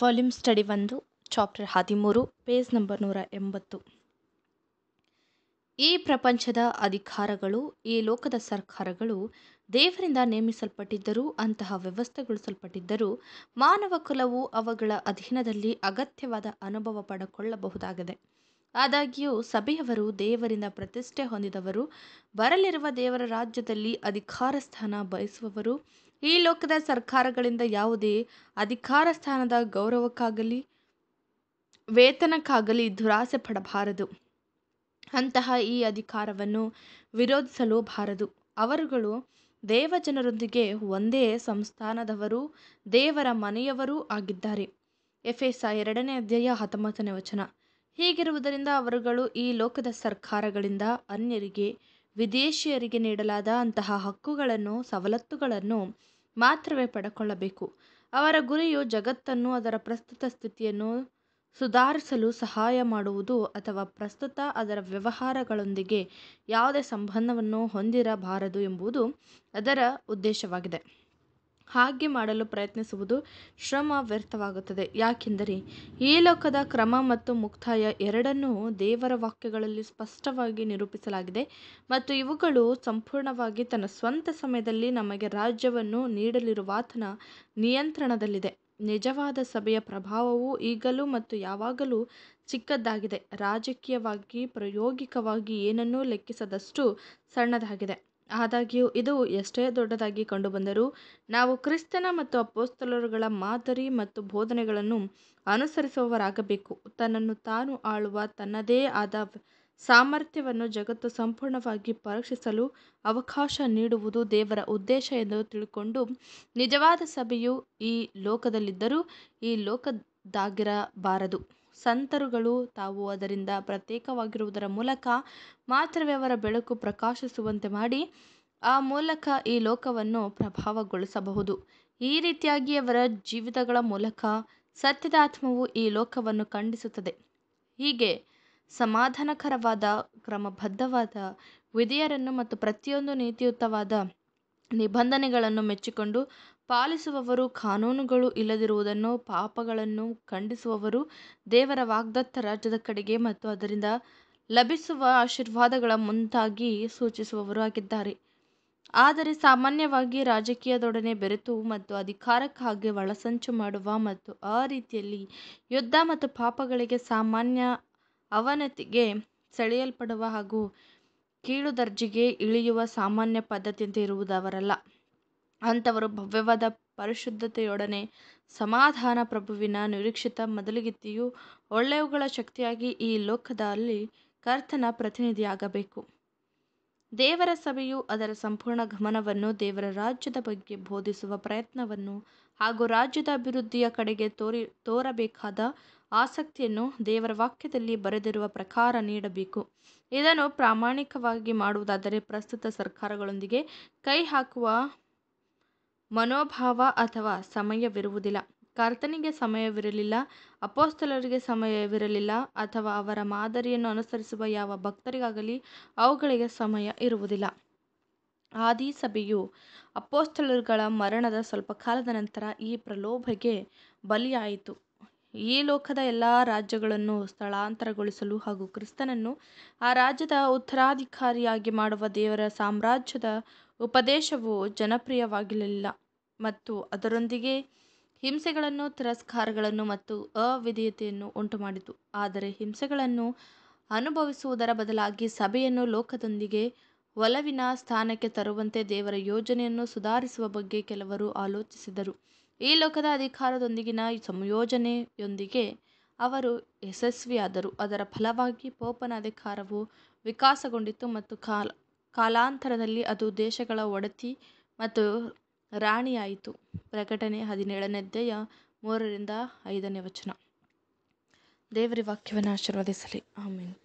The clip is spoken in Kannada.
ವಾಲ್ಯೂಮ್ ಸ್ಟಡಿ ಒಂದು ಚಾಪ್ಟರ್ ಹದಿಮೂರು ಪೇಜ್ ನಂಬರ್ ನೂರ ಎಂಬತ್ತು ಈ ಪ್ರಪಂಚದ ಅಧಿಕಾರಗಳು ಈ ಲೋಕದ ಸರ್ಕಾರಗಳು ದೇವರಿಂದ ನೇಮಿಸಲ್ಪಟ್ಟಿದ್ದರೂ ಅಂತಹ ವ್ಯವಸ್ಥೆಗೊಳಿಸಲ್ಪಟ್ಟಿದ್ದರೂ ಮಾನವ ಕುಲವು ಅವುಗಳ ಅಧೀನದಲ್ಲಿ ಅಗತ್ಯವಾದ ಅನುಭವ ಪಡಕೊಳ್ಳಬಹುದಾಗಿದೆ ಆದಾಗ್ಯೂ ಸಭೆಯವರು ದೇವರಿಂದ ಪ್ರತಿಷ್ಠೆ ಹೊಂದಿದವರು ಬರಲಿರುವ ದೇವರ ರಾಜ್ಯದಲ್ಲಿ ಅಧಿಕಾರ ಸ್ಥಾನ ಬಯಸುವವರು ಈ ಲೋಕದ ಸರ್ಕಾರಗಳಿಂದ ಯಾವುದೇ ಅಧಿಕಾರ ಸ್ಥಾನದ ಗೌರವಕ್ಕಾಗಲಿ ವೇತನಕ್ಕಾಗಲಿ ದುರಾಸೆ ಪಡಬಾರದು ಅಂತಹ ಈ ಅಧಿಕಾರವನ್ನು ವಿರೋಧಿಸಲು ಬಾರದು ಅವರುಗಳು ದೇವಜನರೊಂದಿಗೆ ಒಂದೇ ಸಂಸ್ಥಾನದವರು ದೇವರ ಮನೆಯವರೂ ಆಗಿದ್ದಾರೆ ಎಫೆಸ ಎರಡನೇ ಅಧ್ಯಾಯ ಹತ್ತೊಂಬತ್ತನೇ ವಚನ ಹೀಗಿರುವುದರಿಂದ ಅವರುಗಳು ಈ ಲೋಕದ ಸರ್ಕಾರಗಳಿಂದ ಅನ್ಯರಿಗೆ ವಿದೇಶಿಯರಿಗೆ ನೀಡಲಾದ ಅಂತಹ ಹಕ್ಕುಗಳನ್ನು ಸವಲತ್ತುಗಳನ್ನು ಮಾತ್ರವೇ ಪಡ್ಕೊಳ್ಳಬೇಕು ಅವರ ಗುರಿಯು ಜಗತ್ತನ್ನು ಅದರ ಪ್ರಸ್ತುತ ಸ್ಥಿತಿಯನ್ನು ಸುಧಾರಿಸಲು ಸಹಾಯ ಮಾಡುವುದು ಅಥವಾ ಪ್ರಸ್ತುತ ಅದರ ವ್ಯವಹಾರಗಳೊಂದಿಗೆ ಯಾವುದೇ ಸಂಬಂಧವನ್ನು ಹೊಂದಿರಬಾರದು ಎಂಬುದು ಅದರ ಉದ್ದೇಶವಾಗಿದೆ ಹಾಗೆ ಮಾಡಲು ಪ್ರಯತ್ನಿಸುವುದು ಶ್ರಮ ವ್ಯರ್ಥವಾಗುತ್ತದೆ ಯಾಕೆಂದರೆ ಈ ಲೋಕದ ಕ್ರಮ ಮತ್ತು ಮುಕ್ತಾಯ ಎರಡನ್ನೂ ದೇವರ ವಾಕ್ಯಗಳಲ್ಲಿ ಸ್ಪಷ್ಟವಾಗಿ ನಿರೂಪಿಸಲಾಗಿದೆ ಮತ್ತು ಇವುಗಳು ಸಂಪೂರ್ಣವಾಗಿ ತನ್ನ ಸ್ವಂತ ಸಮಯದಲ್ಲಿ ನಮಗೆ ರಾಜ್ಯವನ್ನು ಆತನ ನಿಯಂತ್ರಣದಲ್ಲಿದೆ ನಿಜವಾದ ಸಭೆಯ ಪ್ರಭಾವವು ಈಗಲೂ ಮತ್ತು ಯಾವಾಗಲೂ ಚಿಕ್ಕದ್ದಾಗಿದೆ ರಾಜಕೀಯವಾಗಿ ಪ್ರಾಯೋಗಿಕವಾಗಿ ಏನನ್ನೂ ಲೆಕ್ಕಿಸದಷ್ಟು ಸಣ್ಣದಾಗಿದೆ ಆದಾಗ್ಯೂ ಇದು ಎಷ್ಟೇ ದೊಡ್ಡದಾಗಿ ಕಂಡುಬಂದರೂ ನಾವು ಕ್ರಿಸ್ತನ ಮತ್ತು ಅಪೋಸ್ತಲರುಗಳ ಮಾದರಿ ಮತ್ತು ಬೋಧನೆಗಳನ್ನು ಅನುಸರಿಸುವವರಾಗಬೇಕು ತನ್ನನ್ನು ತಾನು ಆಳುವ ತನ್ನದೇ ಆದ ಸಾಮರ್ಥ್ಯವನ್ನು ಜಗತ್ತು ಸಂಪೂರ್ಣವಾಗಿ ಪರೀಕ್ಷಿಸಲು ಅವಕಾಶ ನೀಡುವುದು ದೇವರ ಉದ್ದೇಶ ಎಂದು ತಿಳ್ಕೊಂಡು ನಿಜವಾದ ಸಭೆಯು ಈ ಲೋಕದಲ್ಲಿದ್ದರೂ ಈ ಲೋಕದಾಗಿರಬಾರದು ಸಂತರುಗಳು ತಾವು ಅದರಿಂದ ಪ್ರತ್ಯೇಕವಾಗಿರುವುದರ ಮೂಲಕ ಮಾತ್ರವೇ ಅವರ ಬೆಳಕು ಪ್ರಕಾಶಿಸುವಂತೆ ಮಾಡಿ ಆ ಮೂಲಕ ಈ ಲೋಕವನ್ನು ಪ್ರಭಾವಗೊಳಿಸಬಹುದು ಈ ರೀತಿಯಾಗಿ ಅವರ ಜೀವಿತಗಳ ಮೂಲಕ ಸತ್ಯದ ಆತ್ಮವು ಈ ಲೋಕವನ್ನು ಖಂಡಿಸುತ್ತದೆ ಹೀಗೆ ಸಮಾಧಾನಕರವಾದ ಕ್ರಮಬದ್ಧವಾದ ವಿಧಿಯರನ್ನು ಮತ್ತು ಪ್ರತಿಯೊಂದು ನೀತಿಯುತವಾದ ನಿಬಂಧನೆಗಳನ್ನು ಮೆಚ್ಚಿಕೊಂಡು ಪಾಲಿಸುವವರು ಕಾನೂನುಗಳು ಇಲ್ಲದಿರುವುದನ್ನು ಪಾಪಗಳನ್ನು ಖಂಡಿಸುವವರು ದೇವರ ವಾಗ್ದತ್ತ ರಾಜ್ಯದ ಕಡೆಗೆ ಮತ್ತು ಅದರಿಂದ ಲಭಿಸುವ ಆಶೀರ್ವಾದಗಳ ಮುಂತಾಗಿ ಸೂಚಿಸುವವರು ಆಗಿದ್ದಾರೆ ಆದರೆ ಸಾಮಾನ್ಯವಾಗಿ ರಾಜಕೀಯದೊಡನೆ ಬೆರೆತು ಮತ್ತು ಅಧಿಕಾರಕ್ಕಾಗಿ ಒಳಸಂಚು ಮಾಡುವ ಮತ್ತು ಆ ರೀತಿಯಲ್ಲಿ ಯುದ್ಧ ಮತ್ತು ಪಾಪಗಳಿಗೆ ಸಾಮಾನ್ಯ ಅವನತಿಗೆ ಸೆಳೆಯಲ್ಪಡುವ ಹಾಗೂ ಕೀಳು ದರ್ಜೆಗೆ ಇಳಿಯುವ ಸಾಮಾನ್ಯ ಪದ್ಧತಿಯಂತೆ ಇರುವುದವರಲ್ಲ. ಅಂಥವರು ಭವ್ಯವಾದ ಪರಿಶುದ್ಧತೆಯೊಡನೆ ಸಮಾಧಾನ ಪ್ರಭುವಿನ ನಿರೀಕ್ಷಿತ ಮೊದಲಿಗಿತ್ತಿಯು ಒಳ್ಳೆಯವುಗಳ ಶಕ್ತಿಯಾಗಿ ಈ ಲೋಕದಲ್ಲಿ ಕರ್ತನ ಪ್ರತಿನಿಧಿಯಾಗಬೇಕು. ದೇವರ ಸಭೆಯು ಅದರ ಸಂಪೂರ್ಣ ಗಮನವನ್ನು ದೇವರ ರಾಜ್ಯದ ಬಗ್ಗೆ ಬೋಧಿಸುವ ಪ್ರಯತ್ನವನ್ನು ಹಾಗೂ ರಾಜ್ಯದ ಅಭಿವೃದ್ಧಿಯ ಕಡೆಗೆ ತೋರಿ ತೋರಬೇಕಾದ ಆಸಕ್ತಿಯನ್ನು ದೇವರ ವಾಕ್ಯದಲ್ಲಿ ಬರೆದಿರುವ ಪ್ರಕಾರ ನೀಡಬೇಕು ಇದನ್ನು ಪ್ರಾಮಾಣಿಕವಾಗಿ ಮಾಡುವುದಾದರೆ ಪ್ರಸ್ತುತ ಸರ್ಕಾರಗಳೊಂದಿಗೆ ಕೈ ಹಾಕುವ ಮನೋಭಾವ ಅಥವಾ ಸಮಯವಿರುವುದಿಲ್ಲ ಕರ್ತನಿಗೆ ಸಮಯವಿರಲಿಲ್ಲ ಅಪೋಸ್ತಲರಿಗೆ ಸಮಯವಿರಲಿಲ್ಲ ಅಥವಾ ಅವರ ಮಾದರಿಯನ್ನು ಅನುಸರಿಸುವ ಯಾವ ಭಕ್ತರಿಗಾಗಲಿ ಅವುಗಳಿಗೆ ಸಮಯ ಇರುವುದಿಲ್ಲ ಆದಿ ಸಭೆಯು ಅಪೋಸ್ತಲರುಗಳ ಮರಣದ ಸ್ವಲ್ಪ ಕಾಲದ ನಂತರ ಈ ಪ್ರಲೋಭೆಗೆ ಬಲಿಯಾಯಿತು ಈ ಲೋಕದ ಎಲ್ಲ ರಾಜ್ಯಗಳನ್ನು ಸ್ಥಳಾಂತರಗೊಳಿಸಲು ಹಾಗೂ ಕ್ರಿಸ್ತನನ್ನು ಆ ರಾಜ್ಯದ ಉತ್ತರಾಧಿಕಾರಿಯಾಗಿ ಮಾಡುವ ದೇವರ ಸಾಮ್ರಾಜ್ಯದ ಉಪದೇಶವು ಜನಪ್ರಿಯವಾಗಿರಲಿಲ್ಲ ಮತ್ತು ಅದರೊಂದಿಗೆ ಹಿಂಸೆಗಳನ್ನು ತಿರಸ್ಕಾರಗಳನ್ನು ಮತ್ತು ಅವಿಧೇಯತೆಯನ್ನು ಮಾಡಿತು ಆದರೆ ಹಿಂಸೆಗಳನ್ನು ಅನುಭವಿಸುವುದರ ಬದಲಾಗಿ ಸಭೆಯನ್ನು ಲೋಕದೊಂದಿಗೆ ಒಲವಿನ ಸ್ಥಾನಕ್ಕೆ ತರುವಂತೆ ದೇವರ ಯೋಜನೆಯನ್ನು ಸುಧಾರಿಸುವ ಬಗ್ಗೆ ಕೆಲವರು ಆಲೋಚಿಸಿದರು ಈ ಲೋಕದ ಅಧಿಕಾರದೊಂದಿಗಿನ ಸಂಯೋಜನೆಯೊಂದಿಗೆ ಅವರು ಯಶಸ್ವಿಯಾದರು ಅದರ ಫಲವಾಗಿ ಪೋಪನ ಅಧಿಕಾರವು ವಿಕಾಸಗೊಂಡಿತು ಮತ್ತು ಕಾಲ ಕಾಲಾಂತರದಲ್ಲಿ ಅದು ದೇಶಗಳ ಒಡತಿ ಮತ್ತು ರಾಣಿಯಾಯಿತು ಪ್ರಕಟಣೆ ಹದಿನೇಳನೇ ಅಧ್ಯಾಯ ಮೂರರಿಂದ ಐದನೇ ವಚನ ದೇವರಿ ವಾಕ್ಯವನ್ನು ಆಶೀರ್ವದಿಸಲಿ ಆಮೇಲೆ